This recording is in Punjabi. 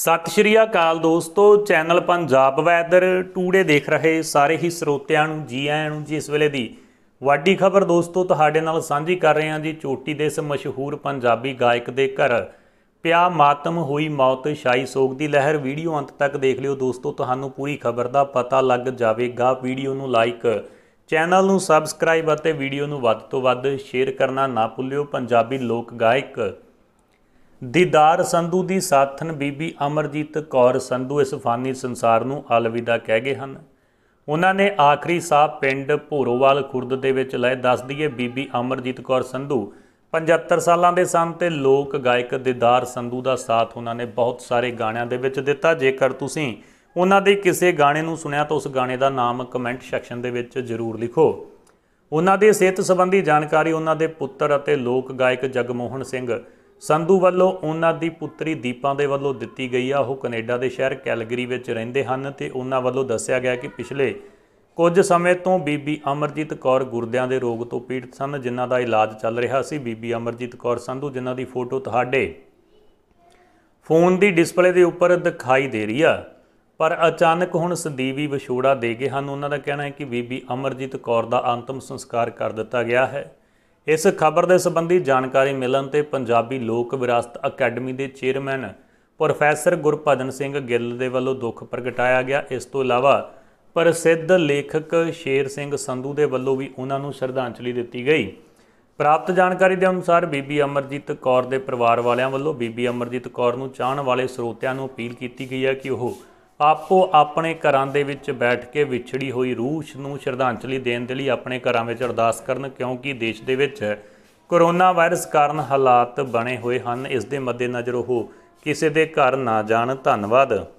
ਸਤਿ ਸ਼੍ਰੀ ਅਕਾਲ ਦੋਸਤੋ ਚੈਨਲ ਪੰਜਾਬ ਵੈਦਰ ਟੂਡੇ ਦੇਖ ਰਹੇ ਸਾਰੇ ਹੀ ਸਰੋਤਿਆਂ ਨੂੰ ਜੀ ਆਇਆਂ ਨੂੰ ਜੀ ਇਸ ਵੇਲੇ ਦੀ ਵੱਡੀ ਖਬਰ ਦੋਸਤੋ ਤੁਹਾਡੇ ਨਾਲ ਸਾਂਝੀ ਕਰ ਰਹੇ ਹਾਂ ਜੀ ਚੋਟੀ ਦੇ ਇਸ ਮਸ਼ਹੂਰ ਪੰਜਾਬੀ ਗਾਇਕ ਦੇ ਘਰ ਪਿਆ ਮਾਤਮ ਹੋਈ ਮੌਤ ਸ਼ਾਈ ਸੋਗ ਦੀ ਲਹਿਰ ਵੀਡੀਓ ਅੰਤ ਤੱਕ ਦੇਖ ਲਿਓ ਦੋਸਤੋ ਤੁਹਾਨੂੰ ਪੂਰੀ ਖਬਰ ਦਾ ਪਤਾ ਲੱਗ ਜਾਵੇਗਾ ਵੀਡੀਓ ਨੂੰ ਲਾਈਕ ਚੈਨਲ ਨੂੰ ਸਬਸਕ੍ਰਾਈਬ ਅਤੇ ਵੀਡੀਓ ਨੂੰ ਵੱਧ ਤੋਂ ਵੱਧ ਸ਼ੇਅਰ ਕਰਨਾ ਨਾ ਭੁੱਲਿਓ ਪੰਜਾਬੀ ਲੋਕ ਗਾਇਕ ਦੀਦਾਰ ਸੰਧੂ ਦੀ ਸਾਥਣ ਬੀਬੀ ਅਮਰਜੀਤ ਕੌਰ ਸੰਧੂ ਇਸ ਫਾਨੀ ਸੰਸਾਰ ਨੂੰ ਅਲਵਿਦਾ ਕਹਿ ਗਏ ਹਨ ਉਹਨਾਂ ਨੇ ਆਖਰੀ ਸਾਹ ਪਿੰਡ ਭੋਰੋਵਾਲ ਖੁਰਦ ਦੇ ਵਿੱਚ ਲੈ ਦੱਸ ਦਈਏ ਬੀਬੀ ਅਮਰਜੀਤ ਕੌਰ ਸੰਧੂ 75 ਸਾਲਾਂ ਦੇ ਸਨ ਤੇ ਲੋਕ ਗਾਇਕ ਦੀਦਾਰ ਸੰਧੂ ਦਾ ਸਾਥ ਉਹਨਾਂ ਨੇ ਬਹੁਤ ਸਾਰੇ ਗਾਣਿਆਂ ਦੇ ਵਿੱਚ ਦਿੱਤਾ ਜੇਕਰ ਤੁਸੀਂ ਉਹਨਾਂ ਦੇ ਕਿਸੇ ਗਾਣੇ ਨੂੰ ਸੁਣਿਆ ਤਾਂ ਉਸ ਗਾਣੇ ਦਾ ਨਾਮ ਕਮੈਂਟ ਸੈਕਸ਼ਨ ਦੇ ਵਿੱਚ ਜ਼ਰੂਰ ਲਿਖੋ ਉਹਨਾਂ ਦੀ ਸਿਹਤ ਸੰਬੰਧੀ ਜਾਣਕਾਰੀ ਉਹਨਾਂ ਦੇ ਪੁੱਤਰ ਅਤੇ ਲੋਕ ਗਾਇਕ ਜਗਮੋਹਨ ਸਿੰਘ ਸੰਧੂ ਵੱਲੋਂ ਉਹਨਾਂ ਦੀ ਪੁੱਤਰੀ ਦੀਪਾਂ ਦੇ ਵੱਲੋਂ ਦਿੱਤੀ ਗਈ ਆ ਉਹ ਕੈਨੇਡਾ ਦੇ ਸ਼ਹਿਰ ਕੈਲਗਰੀ ਵਿੱਚ ਰਹਿੰਦੇ ਹਨ ਤੇ ਉਹਨਾਂ ਵੱਲੋਂ ਦੱਸਿਆ ਗਿਆ ਕਿ ਪਿਛਲੇ ਕੁਝ ਸਮੇਂ ਤੋਂ ਬੀਬੀ ਅਮਰਜੀਤ ਕੌਰ ਗੁਰਦਿਆਂ ਦੇ ਰੋਗ ਤੋਂ ਪੀੜਤ ਸਨ ਜਿਨ੍ਹਾਂ ਦਾ ਇਲਾਜ ਚੱਲ ਰਿਹਾ ਸੀ ਬੀਬੀ ਅਮਰਜੀਤ ਕੌਰ ਸੰਧੂ ਜਿਨ੍ਹਾਂ ਦੀ ਫੋਟੋ ਤੁਹਾਡੇ ਫੋਨ ਦੀ ਡਿਸਪਲੇ ਦੇ ਉੱਪਰ ਦਿਖਾਈ ਦੇ ਰਹੀ ਆ ਪਰ ਅਚਾਨਕ ਹੁਣ ਸੰਦੀਵੀ ਵਿਛੋੜਾ ਦੇ ਗਏ ਹਨ ਉਹਨਾਂ ਦਾ ਕਹਿਣਾ ਹੈ ਕਿ ਬੀਬੀ ਅਮਰਜੀਤ ਕੌਰ ਦਾ ਅੰਤਮ ਸੰਸਕਾਰ ਕਰ ਦਿੱਤਾ ਗਿਆ ਹੈ ਇਸ ਖਬਰ ਦੇ ਸੰਬੰਧੀ ਜਾਣਕਾਰੀ ਮਿਲਣ ਤੇ ਪੰਜਾਬੀ ਲੋਕ ਵਿਰਾਸਤ ਅਕੈਡਮੀ ਦੇ ਚੇਅਰਮੈਨ ਪ੍ਰੋਫੈਸਰ ਗੁਰਪਦਨ ਸਿੰਘ ਗਿੱਲ ਦੇ ਵੱਲੋਂ ਦੁੱਖ ਪ੍ਰਗਟਾਇਆ ਗਿਆ ਇਸ ਤੋਂ ਇਲਾਵਾ ਪ੍ਰਸਿੱਧ ਲੇਖਕ ਸ਼ੇਰ ਸਿੰਘ ਸੰਧੂ ਦੇ ਵੱਲੋਂ ਵੀ ਉਹਨਾਂ ਨੂੰ ਸ਼ਰਧਾਂਜਲੀ ਦਿੱਤੀ ਗਈ ਪ੍ਰਾਪਤ ਜਾਣਕਾਰੀ ਦੇ ਅਨੁਸਾਰ ਬੀਬੀ ਅਮਰਜੀਤ ਕੌਰ ਦੇ ਪਰਿਵਾਰ ਵਾਲਿਆਂ ਵੱਲੋਂ ਬੀਬੀ ਅਮਰਜੀਤ ਕੌਰ ਨੂੰ ਚਾਹਣ ਵਾਲੇ ਸਰੋਤਿਆਂ ਨੂੰ ਅਪੀਲ ਕੀਤੀ ਗਈ ਹੈ ਕਿ ਉਹ ਆਪੋ ਆਪਣੇ ਘਰਾਂ ਦੇ ਵਿੱਚ ਬੈਠ ਕੇ ਵਿਛੜੀ ਹੋਈ ਰੂਹ ਨੂੰ ਸ਼ਰਧਾਂਜਲੀ ਦੇਣ ਦੇ ਲਈ ਆਪਣੇ ਘਰਾਂ ਵਿੱਚ ਅਰਦਾਸ ਕਰਨ ਕਿਉਂਕਿ ਦੇਸ਼ ਦੇ ਵਿੱਚ ਕੋਰੋਨਾ ਵਾਇਰਸ ਕਾਰਨ ਹਾਲਾਤ ਬਣੇ ਹੋਏ ਹਨ ਇਸ ਦੇ ਮੱਦੇਨਜ਼ਰ ਉਹ ਕਿਸੇ ਦੇ ਘਰ ਨਾ ਜਾਣ ਧੰਨਵਾਦ